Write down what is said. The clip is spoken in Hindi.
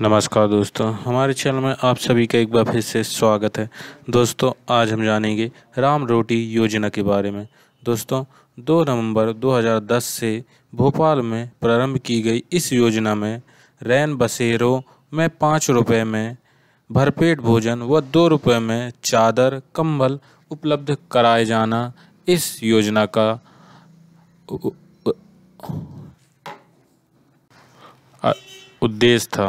नमस्कार दोस्तों हमारे चैनल में आप सभी का एक बार फिर से स्वागत है दोस्तों आज हम जानेंगे राम रोटी योजना के बारे में दोस्तों 2 नवंबर 2010 से भोपाल में प्रारंभ की गई इस योजना में रैन बसेरों में पाँच रुपये में भरपेट भोजन व दो रुपये में चादर कंबल उपलब्ध कराए जाना इस योजना का उद्देश्य था